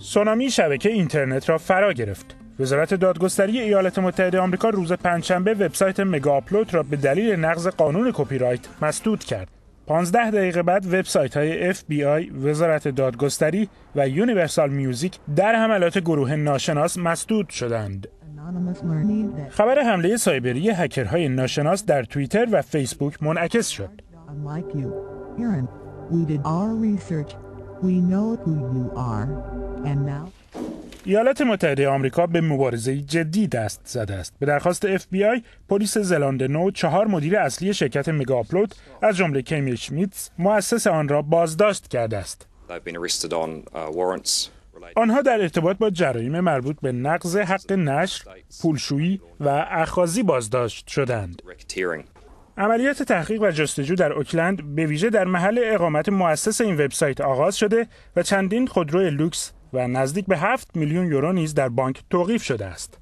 سونامی شبکه اینترنت را فرا گرفت. وزارت دادگستری ایالات متحده آمریکا روز پنجشنبه وبسایت مگا آپلود را به دلیل نقض قانون کپی رایت مسدود کرد. 15 دقیقه بعد وبسایت های FBI، وزارت دادگستری و یونیورسال میوزیک در حملات گروه ناشناس مسدود شدند. خبر حمله سایبری هکرهای ناشناس در توییتر و فیسبوک منعکس شد. We ایالات متحده آمریکا به مبارزه جدی دست زده است. به درخواست اف آی، پلیس زلاند نو چهار مدیر اصلی شرکت مگا اپلود از جمله کیمی شمیتز مؤسس آن را بازداشت کرده است. Uh, آنها در ارتباط با جرایم مربوط به نقض حق نشر، پولشویی و اخاذی بازداشت شدند. عملیات تحقیق و جستجو در اوکلند به ویژه در محل اقامت مؤسس این وبسایت آغاز شده و چندین خودروی لوکس و نزدیک به 7 میلیون یورو نیز در بانک توقیف شده است.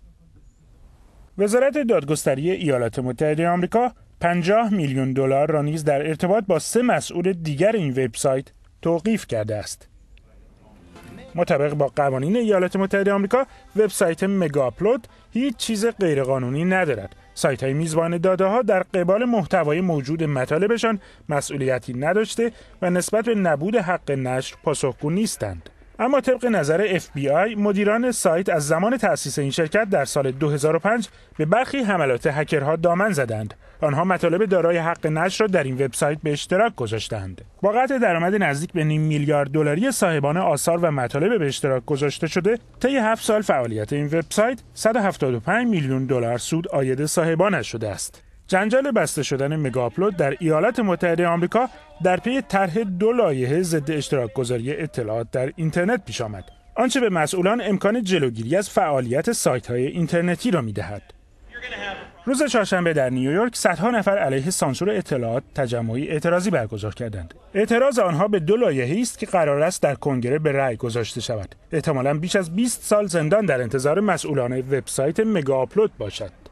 وزارت دادگستری ایالات متحده آمریکا 50 میلیون دلار را نیز در ارتباط با سه مسئول دیگر این وبسایت توقیف کرده است. مطابق با قوانین ایالات متحده آمریکا، وبسایت مگاپلود هیچ چیز غیرقانونی ندارد سایت های میزبان داده ها در قبال محتوای موجود مطالبشان مسئولیتی نداشته و نسبت به نبود حق نشر پاسخگو نیستند. اما طبق نظر FBI مدیران سایت از زمان تأسیس این شرکت در سال 2005 به برخی حملات هکرها دامن زدند. آنها مطالب دارای حق نشر را در این وبسایت به اشتراک گذاشتند. با قطع درآمد نزدیک به نیم میلیارد دلاری صاحبان آثار و مطالب به اشتراک گذاشته شده، طی 7 سال فعالیت این وبسایت 175 میلیون دلار سود عاید صاحبانش شده است. جنجال بسته شدن مگاپلود در ایالات متحده آمریکا در پی طرح دو لایحه ضد اشتراک گذاری اطلاعات در اینترنت پیش آمد آنچه به مسئولان امکان جلوگیری از فعالیت سایت های اینترنتی را میدهد روز چهارشنبه در نیویورک صدها نفر علیه سانسور اطلاعات تجمعی اعتراضی برگزار کردند. اعتراض آنها به دو لایحه‌ای است که قرار است در کنگره به رأی گذاشته شود. احتمالاً بیش از 20 سال زندان در انتظار مسئولان وبسایت مگا آپلود باشد.